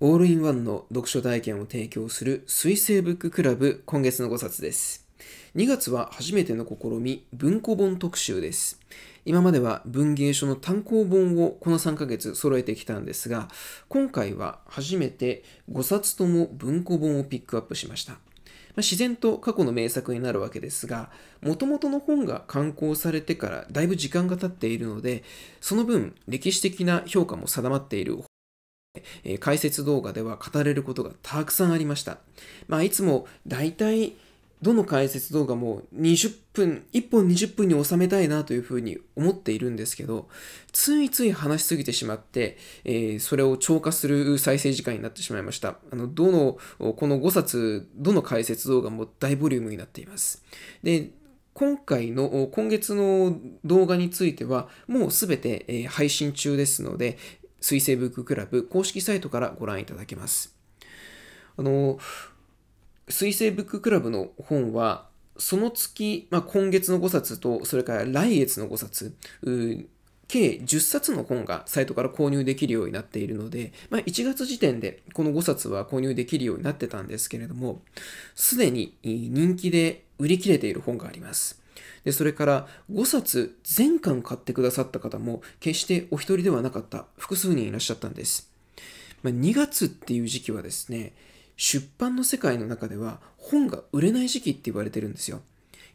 オールインワンの読書体験を提供する水星ブッククラブ今月の5冊です。2月は初めての試み文庫本特集です。今までは文芸書の単行本をこの3ヶ月揃えてきたんですが、今回は初めて5冊とも文庫本をピックアップしました。自然と過去の名作になるわけですが、もともとの本が刊行されてからだいぶ時間が経っているので、その分歴史的な評価も定まっている解説動画では語れることがたくさんありました。まあ、いつも大体どの解説動画も20分、1本20分に収めたいなというふうに思っているんですけど、ついつい話しすぎてしまって、えー、それを超過する再生時間になってしまいました。あの、どの、この5冊、どの解説動画も大ボリュームになっています。で、今回の、今月の動画については、もうすべて配信中ですので、水星ブッククラブ公式サイトからご覧いただけます。あの、水星ブッククラブの本は、その月、まあ、今月の5冊と、それから来月の5冊、計10冊の本がサイトから購入できるようになっているので、まあ、1月時点でこの5冊は購入できるようになってたんですけれども、すでに人気で売り切れている本があります。で、それから5冊全巻買ってくださった方も決してお一人ではなかった複数人いらっしゃったんです。まあ、2月っていう時期はですね、出版の世界の中では本が売れない時期って言われてるんですよ。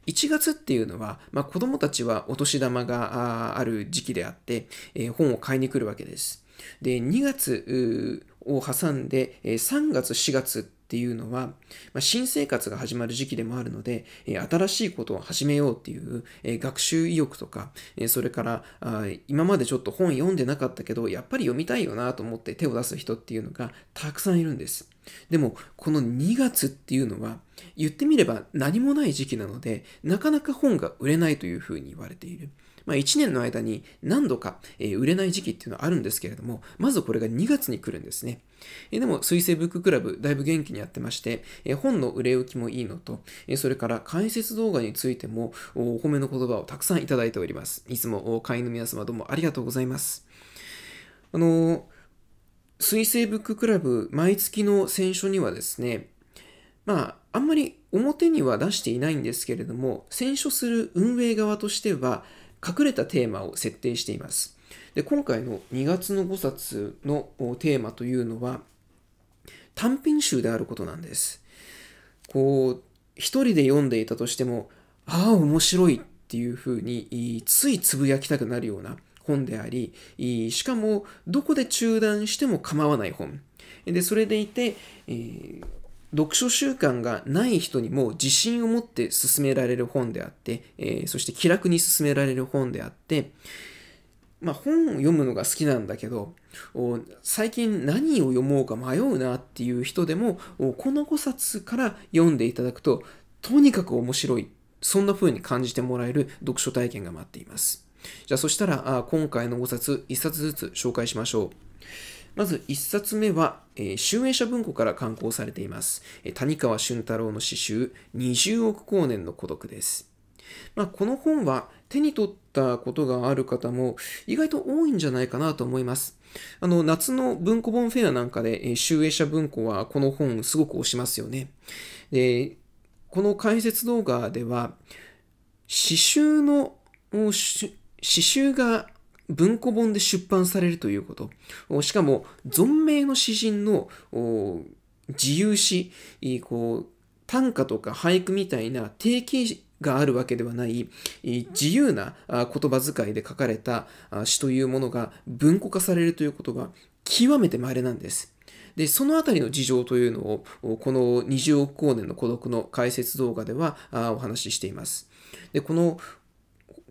1月っていうのは、まあ、子供たちはお年玉がある時期であって、えー、本を買いに来るわけです。で、2月を挟んで、3月、4月っていうのは、まあ、新生活が始まる時期でもあるので、え新しいことを始めようっていう、え学習意欲とか、えそれからあ今までちょっと本読んでなかったけど、やっぱり読みたいよなと思って手を出す人っていうのがたくさんいるんです。でも、この2月っていうのは、言ってみれば何もない時期なので、なかなか本が売れないというふうに言われている。まあ、1年の間に何度か、え売れない時期っていうのはあるんですけれども、まずこれが2月に来るんですね。えでも、水星ブッククラブ、だいぶ元気にやってまして、え本の売れ行きもいいのと、えそれから解説動画についてもお褒めの言葉をたくさんいただいております。いつも会員の皆様どうもありがとうございます。あの水星ブッククラブ、毎月の選書にはですね、まあ、あんまり表には出していないんですけれども、選書する運営側としては、隠れたテーマを設定しています。で今回の2月の5冊のテーマというのは短編集であることなんです。こう一人で読んでいたとしてもああ面白いっていうふうについつぶやきたくなるような本でありしかもどこで中断しても構わない本でそれでいて、えー、読書習慣がない人にも自信を持って進められる本であって、えー、そして気楽に進められる本であって、まあ、本を読むのが好きなんだけど、最近何を読もうか迷うなっていう人でも、この5冊から読んでいただくと、とにかく面白い。そんな風に感じてもらえる読書体験が待っています。じゃあそしたら、今回の5冊、1冊ずつ紹介しましょう。まず1冊目は、えー、集英社文庫から刊行されています、えー、谷川俊太郎の詩集20億光年の孤独です。まあ、この本は手に取ったことがある方も意外と多いんじゃないかなと思います。あの、夏の文庫本フェアなんかで、えー、集英社文庫はこの本すごく推しますよね。で、この解説動画では、詩集の、詩集が文庫本で出版されるということ。しかも、存命の詩人の自由詩、こう、短歌とか俳句みたいな定型があるわけではない自由な言葉遣いで書かれた詩というものが文庫化されるということが極めて稀なんです。で、そのあたりの事情というのを、この20億光年の孤独の解説動画ではお話ししています。で、この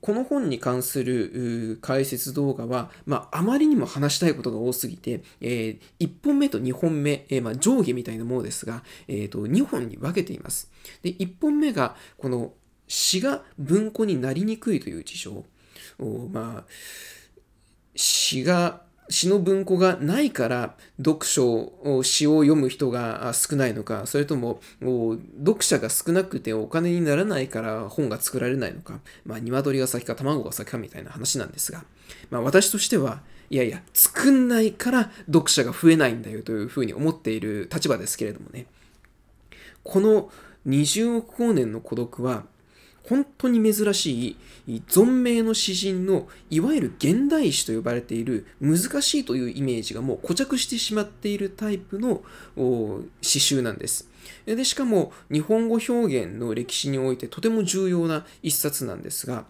この本に関する解説動画は、まあ、あまりにも話したいことが多すぎて、えー、1本目と2本目、えー、まあ、上下みたいなものですが、えーと、2本に分けています。で1本目が、この詩が文庫になりにくいという事象。まあ、詩が詩の文庫がないから読書を詩を読む人が少ないのかそれとも読者が少なくてお金にならないから本が作られないのかまあ鶏が先か卵が先かみたいな話なんですが、まあ、私としてはいやいや作んないから読者が増えないんだよというふうに思っている立場ですけれどもねこの20億光年の孤独は本当に珍しい存命の詩人のいわゆる現代詩と呼ばれている難しいというイメージがもう固着してしまっているタイプの詩集なんです。でしかも日本語表現の歴史においてとても重要な一冊なんですが、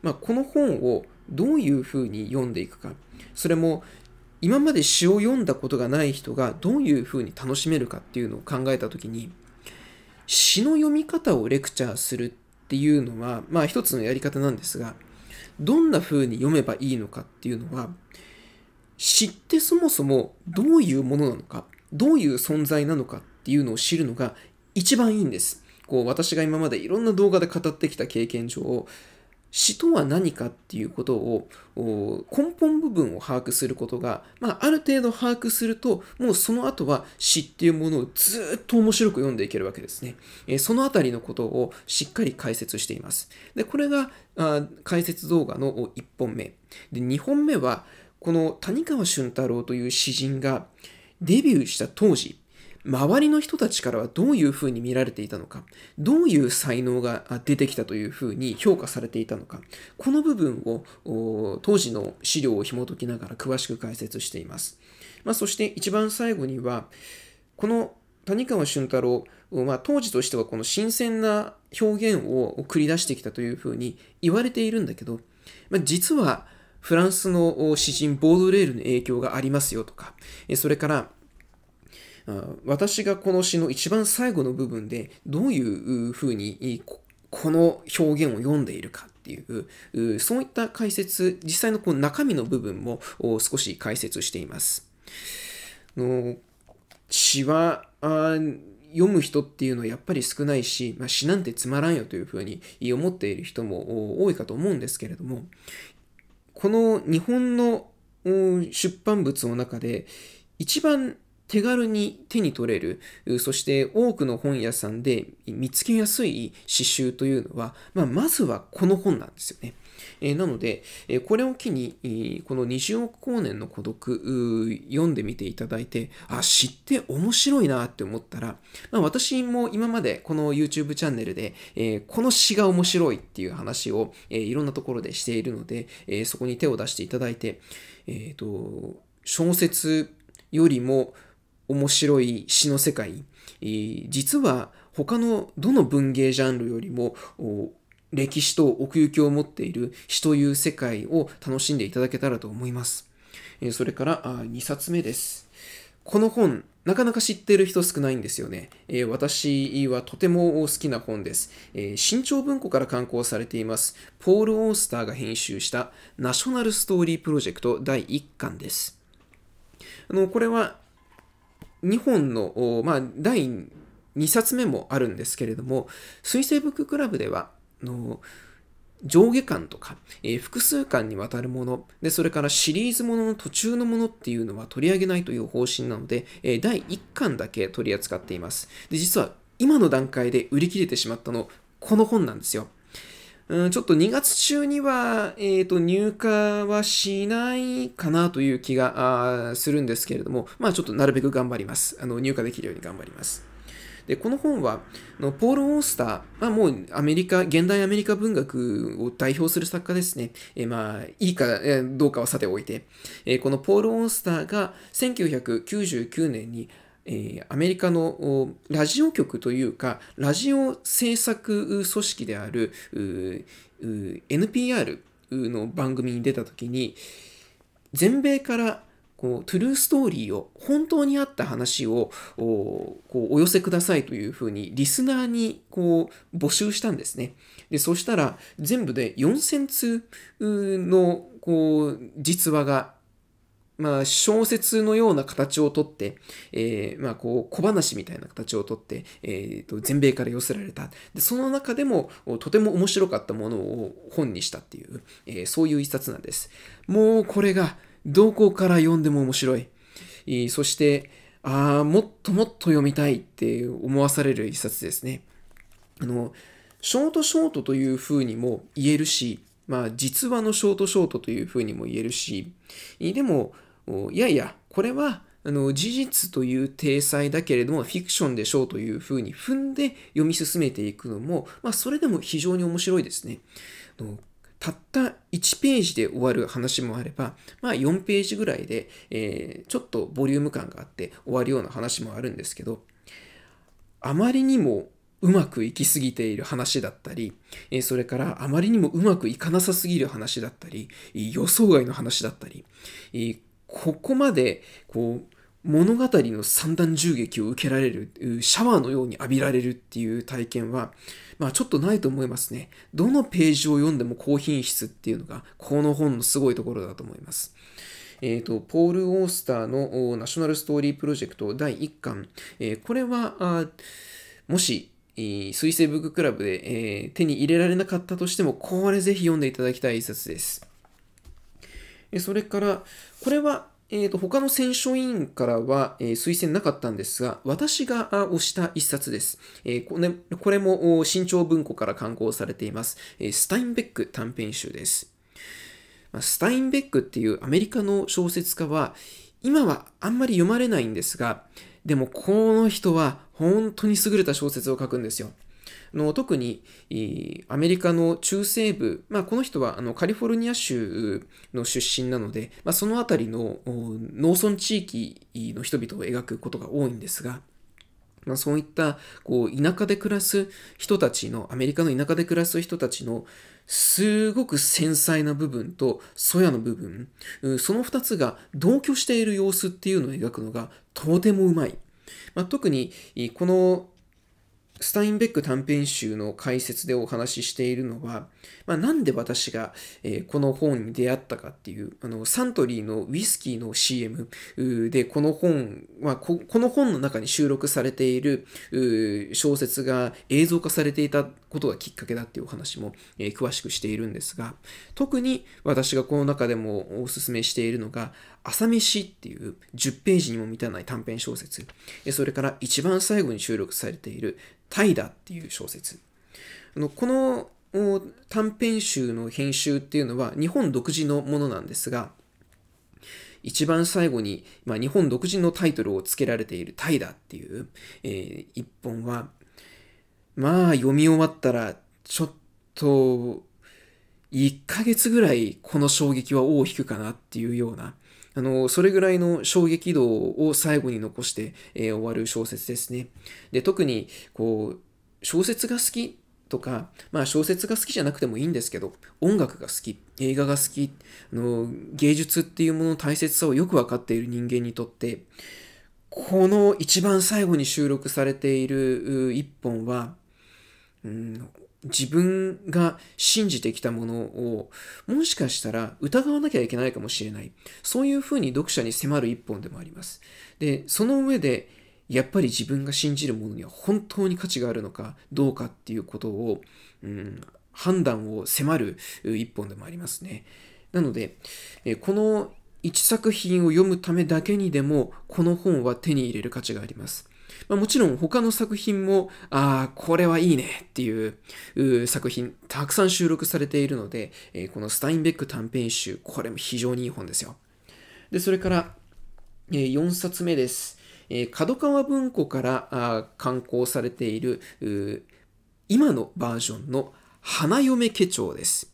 まあ、この本をどういうふうに読んでいくかそれも今まで詩を読んだことがない人がどういうふうに楽しめるかっていうのを考えた時に詩の読み方をレクチャーするってっていうのは、まあ一つのやり方なんですが、どんな風に読めばいいのかっていうのは、知ってそもそもどういうものなのか、どういう存在なのかっていうのを知るのが一番いいんです。こう私が今までいろんな動画で語ってきた経験上、死とは何かっていうことを根本部分を把握することが、まあ、ある程度把握するともうその後は死っていうものをずっと面白く読んでいけるわけですね、えー、そのあたりのことをしっかり解説していますでこれがあ解説動画の1本目で2本目はこの谷川俊太郎という詩人がデビューした当時周りの人たちからはどういうふうに見られていたのか、どういう才能が出てきたというふうに評価されていたのか、この部分を当時の資料を紐解きながら詳しく解説しています。まあ、そして一番最後には、この谷川俊太郎、まあ、当時としてはこの新鮮な表現を繰り出してきたというふうに言われているんだけど、まあ、実はフランスの詩人ボードレールの影響がありますよとか、それから私がこの詩の一番最後の部分でどういうふうにこの表現を読んでいるかっていうそういった解説実際のこの中身の部分も少し解説しています。の詩は読む人っていうのはやっぱり少ないし、まあ、詩なんてつまらんよというふうに思っている人も多いかと思うんですけれどもこの日本の出版物の中で一番手軽に手に取れる、そして多くの本屋さんで見つけやすい刺繍というのは、まあ、まずはこの本なんですよね。えー、なので、えー、これを機に、この20億光年の孤独、読んでみていただいて、あ、知って面白いなって思ったら、まあ、私も今までこの YouTube チャンネルで、えこの詩が面白いっていう話を、えいろんなところでしているので、えそこに手を出していただいて、えっ、と、小説よりも、面白い詩の世界、実は他のどの文芸ジャンルよりも歴史と奥行きを持っている詩という世界を楽しんでいただけたらと思います。それから2冊目です。この本、なかなか知っている人少ないんですよね。私はとても好きな本です、新潮文庫から刊行されています、ポール・オースターが編集したナショナルストーリープロジェクト第1巻です。あのこれは2本の、まあ、第2冊目もあるんですけれども、水星ブッククラブでは、の上下巻とか、えー、複数巻にわたるもので、それからシリーズものの途中のものっていうのは取り上げないという方針なので、えー、第1巻だけ取り扱っています。で、実は今の段階で売り切れてしまったの、この本なんですよ。うん、ちょっと2月中には、えー、と、入荷はしないかなという気がするんですけれども、まあちょっとなるべく頑張ります。あの、入荷できるように頑張ります。で、この本は、のポール・オースター、まあもうアメリカ、現代アメリカ文学を代表する作家ですね。えー、まあ、いいか、えー、どうかはさておいて、えこのポール・オースターが1999年にえー、アメリカのラジオ局というか、ラジオ制作組織である NPR の番組に出た時に、全米からこうトゥルーストーリーを本当にあった話をこうお寄せくださいというふうにリスナーにこう募集したんですね。でそしたら全部で4000通のこう実話がまあ、小説のような形をとって、えー、まあ、こう、小話みたいな形をとって、えー、と、全米から寄せられた。で、その中でも、とても面白かったものを本にしたっていう、えー、そういう一冊なんです。もう、これが、どこから読んでも面白い。えー、そして、ああ、もっともっと読みたいって思わされる一冊ですね。あの、ショートショートというふうにも言えるし、まあ、実話のショートショートというふうにも言えるし、でも、いやいや、これはあの事実という体裁だけれどもフィクションでしょうというふうに踏んで読み進めていくのも、まあ、それでも非常に面白いですね。たった1ページで終わる話もあれば、まあ、4ページぐらいで、えー、ちょっとボリューム感があって終わるような話もあるんですけどあまりにもうまくいきすぎている話だったり、えそれからあまりにもうまくいかなさすぎる話だったり予想外の話だったり、ここまでこう物語の三段銃撃を受けられる、シャワーのように浴びられるっていう体験は、まあちょっとないと思いますね。どのページを読んでも高品質っていうのが、この本のすごいところだと思います。えっ、ー、と、ポール・オースターのナショナルストーリープロジェクト第1巻、えー、これは、もし、水星ブッククラブで、えー、手に入れられなかったとしても、これぜひ読んでいただきたい一冊です。それから、これは、えー、と他の選書委員からは、え推薦なかったんですが、私が推した一冊です。えこれこれも新潮文庫から刊行されています、えスタインベック短編集です。スタインベックっていうアメリカの小説家は、今はあんまり読まれないんですが、でもこの人は本当に優れた小説を書くんですよ。の特にアメリカの中西部、まあ、この人はあのカリフォルニア州の出身なので、まあ、その辺りの農村地域の人々を描くことが多いんですが、まあ、そういったこう田舎で暮らす人たちのアメリカの田舎で暮らす人たちのすごく繊細な部分とそやの部分その2つが同居している様子っていうのを描くのがとてもうまい。まあ、特にこのスタインベック短編集の解説でお話ししているのは、まあ、なんで私が、えー、この本に出会ったかっていう、あの、サントリーのウイスキーの CM で、この本は、この本の中に収録されている小説が映像化されていたことがきっかけだっていうお話も、えー、詳しくしているんですが、特に私がこの中でもお勧めしているのが、朝飯っていう10ページにも満たない短編小説、それから一番最後に収録されているタイダっていう小説。あのこの短編集の編集っていうのは日本独自のものなんですが、一番最後に、まあ、日本独自のタイトルを付けられているタイダっていう、えー、一本は、まあ読み終わったらちょっと1ヶ月ぐらいこの衝撃は尾を引くかなっていうような、あの、それぐらいの衝撃度を最後に残して、えー、終わる小説ですね。で、特に、こう、小説が好きとか、まあ小説が好きじゃなくてもいいんですけど、音楽が好き、映画が好き、あの芸術っていうものの大切さをよく分かっている人間にとって、この一番最後に収録されている一本は、うん、自分が信じてきたものをもしかしたら疑わなきゃいけないかもしれないそういうふうに読者に迫る一本でもありますでその上でやっぱり自分が信じるものには本当に価値があるのかどうかっていうことを、うん、判断を迫る一本でもありますねなのでこの一作品を読むためだけにでもこの本は手に入れる価値がありますまあ、もちろん他の作品も、ああ、これはいいねっていう作品、たくさん収録されているので、えー、このスタインベック短編集、これも非常にいい本ですよ。で、それから、えー、4冊目です。えー、川文庫から刊行されている、今のバージョンの花嫁家帳です。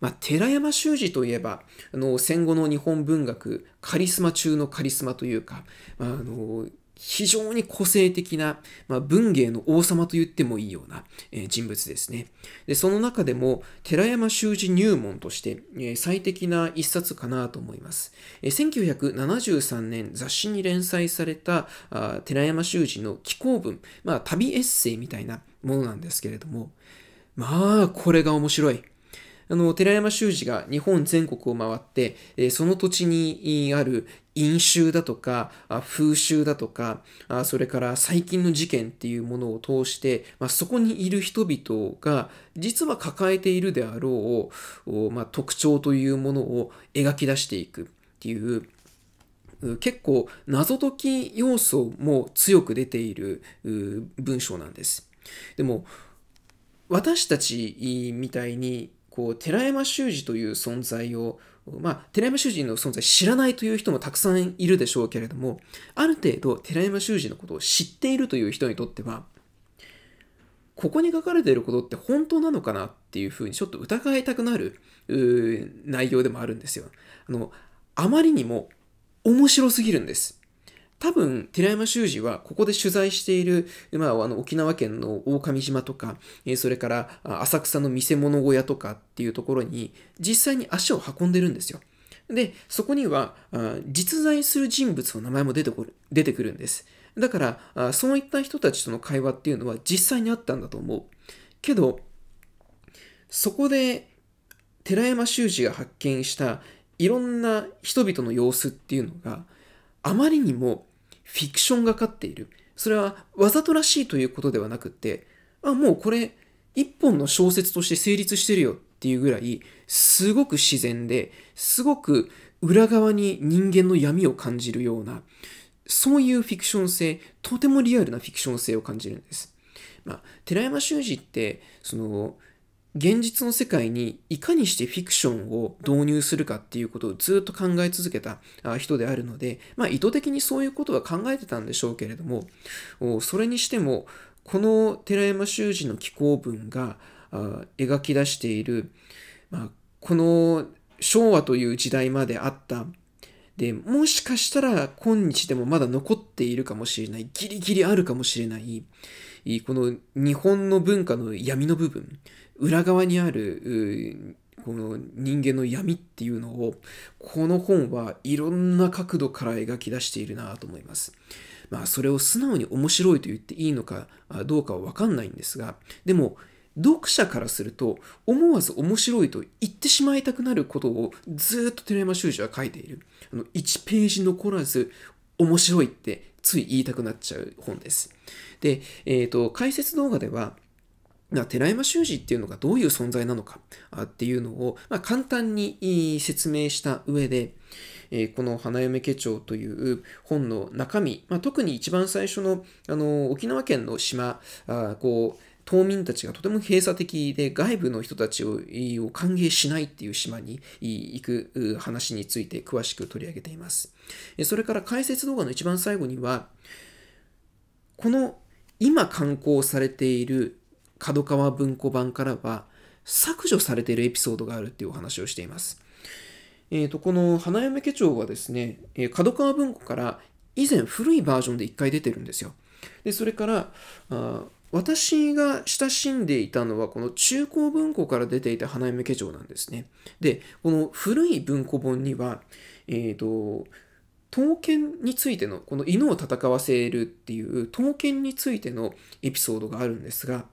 まあ、寺山修司といえばあの戦後の日本文学カリスマ中のカリスマというか、まあ、あの非常に個性的な、まあ、文芸の王様と言ってもいいような、えー、人物ですね。で、その中でも、寺山修司入門として、えー、最適な一冊かなと思います。えー、1973年、雑誌に連載された、あ寺山修司の紀行文、まあ、旅エッセイみたいなものなんですけれども、まあ、これが面白い。あの、寺山修司が日本全国を回って、えー、その土地にある飲酒だとか、風習だとか、それから最近の事件っていうものを通して、まあ、そこにいる人々が実は抱えているであろう、まあ、特徴というものを描き出していくっていう、結構謎解き要素も強く出ている文章なんです。でも私たちみたいにこう寺山修司という存在をまあ、寺山修司の存在知らないという人もたくさんいるでしょうけれども、ある程度寺山修司のことを知っているという人にとっては、ここに書かれていることって本当なのかなっていうふうにちょっと疑いたくなる内容でもあるんですよ。あの、あまりにも面白すぎるんです。多分、寺山修司は、ここで取材している、まあ、あの、沖縄県の大上島とか、えそれから、浅草の見せ物小屋とかっていうところに、実際に足を運んでるんですよ。で、そこには、実在する人物の名前も出てくる、出てくるんです。だから、そういった人たちとの会話っていうのは実際にあったんだと思う。けど、そこで、寺山修司が発見したいろんな人々の様子っていうのが、あまりにもフィクションがかっている。それはわざとらしいということではなくって、あ、もうこれ一本の小説として成立してるよっていうぐらい、すごく自然で、すごく裏側に人間の闇を感じるような、そういうフィクション性、とてもリアルなフィクション性を感じるんです。まあ、寺山修司って、その、現実の世界にいかにしてフィクションを導入するかっていうことをずっと考え続けた人であるので、まあ、意図的にそういうことは考えてたんでしょうけれども、それにしても、この寺山修司の紀行文が描き出している、まあ、この昭和という時代まであったでもしかしたら今日でもまだ残っているかもしれないギリギリあるかもしれないこの日本の文化の闇の部分裏側にあるこの人間の闇っていうのをこの本はいろんな角度から描き出しているなと思います。まあそれを素直に面白いと言っていいのかどうかはわかんないんですがでも読者からすると思わず面白いと言ってしまいたくなることをずっと寺山修司は書いているあの1ページ残らず面白いってつい言いたくなっちゃう本ですで、えーと解説動画では寺山修司っていうのがどういう存在なのかっていうのを、まあ、簡単に説明した上で、えこの「花嫁家帳」という本の中身、まあ、特に一番最初のあの沖縄県の島あこう島民たちがとても閉鎖的で外部の人たちを歓迎しないっていう島に行く話について詳しく取り上げています。それから解説動画の一番最後にはこの今観光されている角川文庫版からは削除されているエピソードがあるっていうお話をしています。えー、とこの花嫁家帳はですね、え角川文庫から以前古いバージョンで1回出てるんですよ。でそれからあ私が親しんでいたのはこの中高文庫から出ていた花嫁家帳なんですね。でこの古い文庫本には、えーと刀剣についてのこの犬を戦わせるっていう刀剣についてのエピソードがあるんですが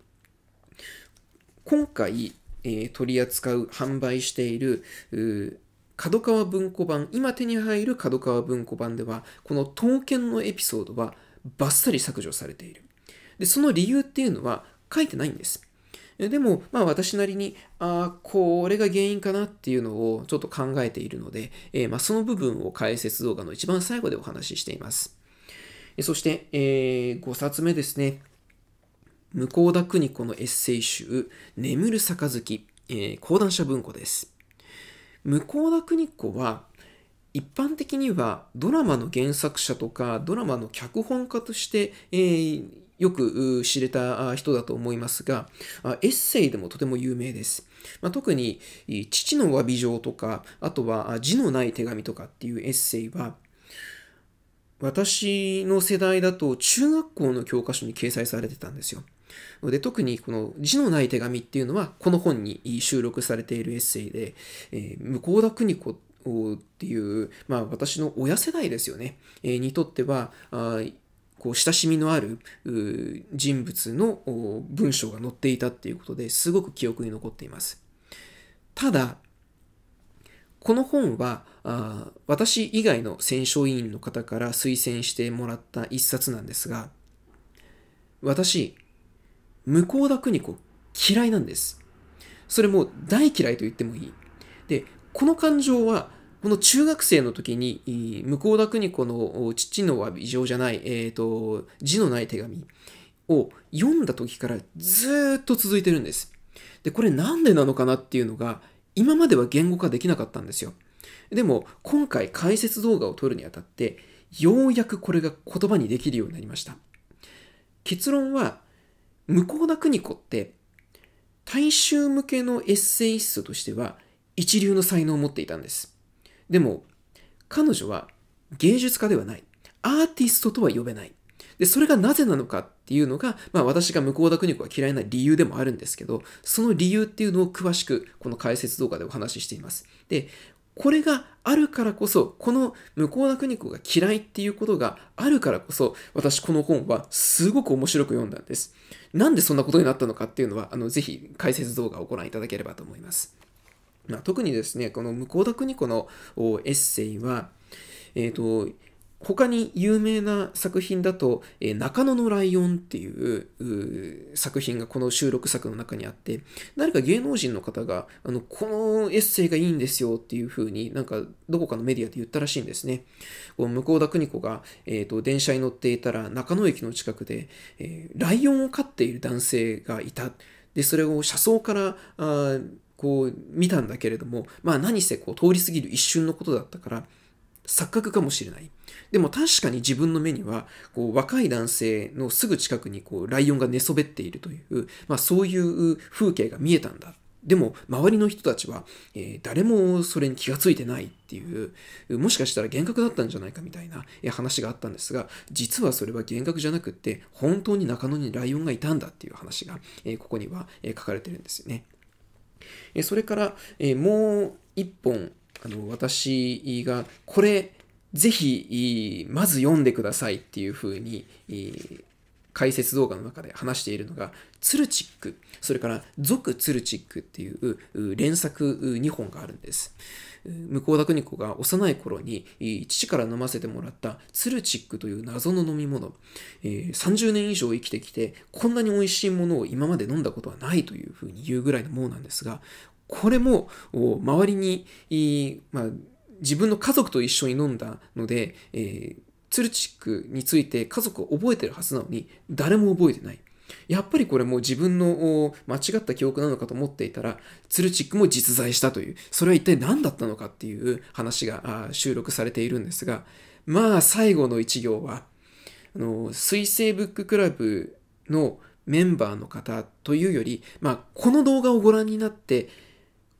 今回、えー、取り扱う、販売している、角川文庫版、今手に入る角川文庫版では、この刀剣のエピソードはバッサリ削除されている。で、その理由っていうのは書いてないんです。でも、まあ私なりに、ああ、これが原因かなっていうのをちょっと考えているので、えー、まあ、その部分を解説動画の一番最後でお話ししています。そして、えー、5冊目ですね。向田邦子のエッセイ集「眠る杯」えー、講談社文庫です向田邦子は一般的にはドラマの原作者とかドラマの脚本家として、えー、よく知れた人だと思いますが、エッセイでもとても有名です。まあ、特に、父の詫び状とか、あとは字のない手紙とかっていうエッセイは、私の世代だと中学校の教科書に掲載されてたんですよ。で特にこの字のない手紙っていうのはこの本に収録されているエッセイで、えー、向田邦子っていう、まあ、私の親世代ですよね、えー、にとってはあこう親しみのある人物の文章が載っていたっていうことですごく記憶に残っています。ただこの本はあ私以外の選書委員の方から推薦してもらった一冊なんですが私向田邦子嫌いなんです。それも大嫌いと言ってもいい。で、この感情は、この中学生の時に、向田邦子の父のは異常じゃない、えっ、ー、と、字のない手紙を読んだ時からずっと続いてるんです。で、これなんでなのかなっていうのが、今までは言語化できなかったんですよ。でも、今回解説動画を撮るにあたって、ようやくこれが言葉にできるようになりました。結論は、向田邦子って大衆向けのエッセイストとしては一流の才能を持っていたんです。でも彼女は芸術家ではない。アーティストとは呼べない。で、それがなぜなのかっていうのが、まあ私が向田邦子が嫌いな理由でもあるんですけど、その理由っていうのを詳しくこの解説動画でお話ししています。で、これがあるからこそ、この向田邦子が嫌いっていうことがあるからこそ、私この本はすごく面白く読んだんです。なんでそんなことになったのかっていうのは、あの、ぜひ解説動画をご覧いただければと思います。まあ、特にですね、この向田邦子のエッセイは、えっ、ー、と、他に有名な作品だと、え中野のライオンっていう作品がこの収録作の中にあって、誰か芸能人の方が、あの、このエッセイがいいんですよっていう風になんかどこかのメディアで言ったらしいんですね。こう向田邦子が、えーと、と電車に乗っていたら中野駅の近くで、えー、ライオンを飼っている男性がいた。で、それを車窓からあこう見たんだけれども、まあ何せこう通り過ぎる一瞬のことだったから、錯覚かもしれない。でも確かに自分の目には、こう、若い男性のすぐ近くに、こう、ライオンが寝そべっているという、まあそういう風景が見えたんだ。でも、周りの人たちは、えー、誰もそれに気がついてないっていう、もしかしたら幻覚だったんじゃないかみたいな話があったんですが、実はそれは幻覚じゃなくって、本当に中野にライオンがいたんだっていう話が、えー、ここには書かれてるんですよね。それから、えー、もう一本、あの私がこれぜひまず読んでくださいっていうふうに解説動画の中で話しているのがツルチックそれから「俗ツルチック」っていう連作2本があるんです向田邦子が幼い頃に父から飲ませてもらったツルチックという謎の飲み物30年以上生きてきてこんなに美味しいものを今まで飲んだことはないというふうに言うぐらいのものなんですがこれも周りに、まあ、自分の家族と一緒に飲んだので、えー、ツルチックについて家族を覚えてるはずなのに誰も覚えてない。やっぱりこれも自分の間違った記憶なのかと思っていたら、ツルチックも実在したという、それは一体何だったのかっていう話が収録されているんですが、まあ最後の一行は、あの水星ブッククラブのメンバーの方というより、まあ、この動画をご覧になって、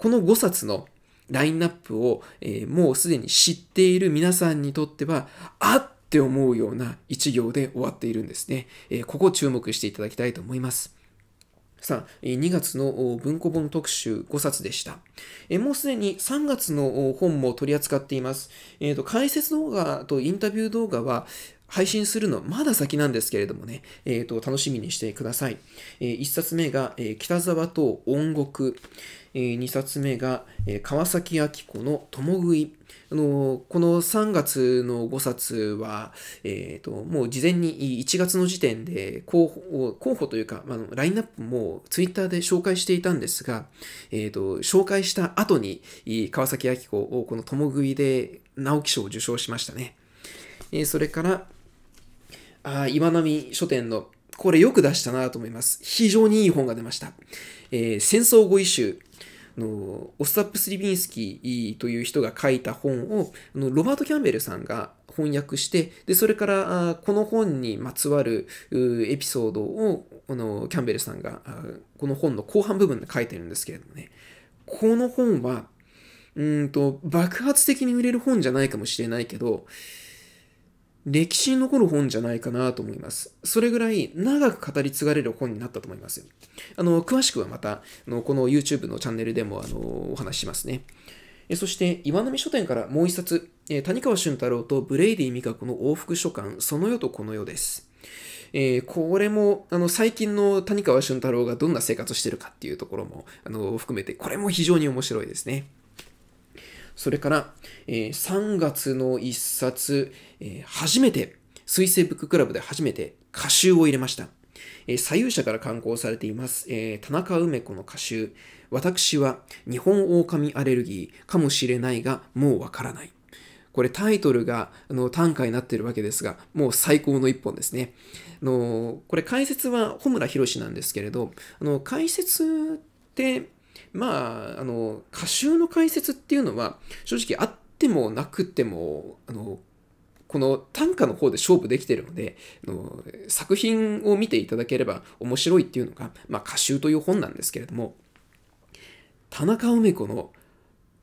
この5冊のラインナップを、えー、もうすでに知っている皆さんにとっては、あって思うような一行で終わっているんですね。えー、ここ注目していただきたいと思います。さあ、2月の文庫本特集5冊でした。もうすでに3月の本も取り扱っています。えー、と、解説動画とインタビュー動画は、配信するのまだ先なんですけれどもね、えーと、楽しみにしてください。えー、1冊目が、えー、北沢と音獄、えー、2冊目が、えー、川崎明子の「ともぐい」あのー、この3月の5冊は、えーと、もう事前に1月の時点で候補候補というか、まあ、ラインナップも Twitter で紹介していたんですが、えーと、紹介した後に川崎明子をこの「ともぐい」で直木賞を受賞しましたね。それから、あ今波書店の、これよく出したなと思います。非常にいい本が出ました。えー、戦争語彙集。のオスタップ・スリビンスキーという人が書いた本をロバート・キャンベルさんが翻訳してでそれからこの本にまつわるエピソードをこのキャンベルさんがこの本の後半部分で書いてるんですけれどもねこの本はうんと爆発的に売れる本じゃないかもしれないけど歴史に残る本じゃないかなと思います。それぐらい長く語り継がれる本になったと思います。あの、詳しくはまた、あのこの YouTube のチャンネルでもあのお話ししますね。えそして、岩波書店からもう一冊、え谷川俊太郎とブレイディ美香子の往復書簡、その世とこの世です。えー、これもあの最近の谷川俊太郎がどんな生活してるかっていうところもあの含めてこれも非常に面白いですね。それから、え3月の1冊、え初めて、水星ブッククラブで初めて歌集を入れました。え左右者から刊行されています、え田中梅子の歌集、私は日本狼アレルギーかもしれないが、もうわからない。これタイトルがあの短歌になってるわけですが、もう最高の一本ですね。のこれ解説は穂村博なんですけれど、あの解説ってまあ、あの、歌集の解説っていうのは、正直あってもなくても、あの、この短歌の方で勝負できてるので、あの作品を見ていただければ面白いっていうのが、まあ、歌集という本なんですけれども、田中梅子の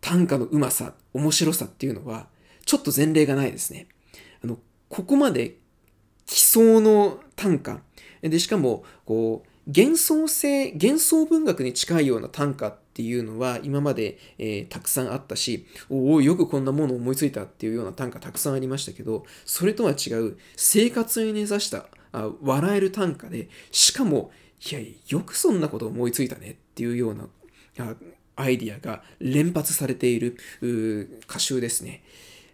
短歌のうまさ、面白さっていうのは、ちょっと前例がないですね。あの、ここまで、奇想の短歌。で、しかも、こう、幻想性、幻想文学に近いような短歌っていうのは今まで、えー、たくさんあったし、おお、よくこんなもの思いついたっていうような短歌たくさんありましたけど、それとは違う生活に根ざしたあ笑える短歌で、しかも、いや、よくそんなこと思いついたねっていうようなアイディアが連発されている歌集ですね。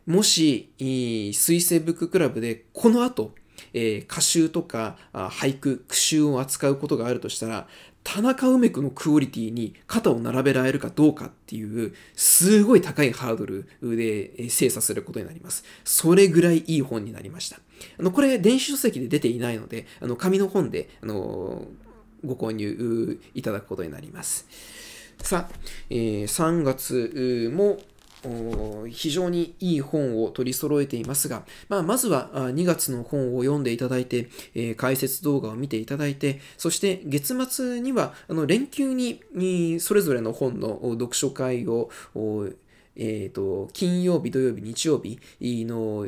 もし、水星ブッククラブでこの後、えー、歌集とか俳句、句集を扱うことがあるとしたら、田中梅子のクオリティに肩を並べられるかどうかっていう、すごい高いハードルで精査することになります。それぐらいいい本になりました。あの、これ、電子書籍で出ていないので、あの、紙の本で、あの、ご購入いただくことになります。さあ、えー、3月も、非常にいい本を取り揃えていますが、まあ、まずは2月の本を読んでいただいて、えー、解説動画を見ていただいて、そして月末には、あの、連休に、それぞれの本の読書会を、えー、と、金曜日、土曜日、日曜日の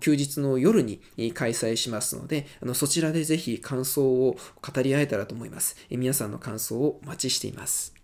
休日の夜に開催しますので、あのそちらでぜひ感想を語り合えたらと思います。皆さんの感想をお待ちしています。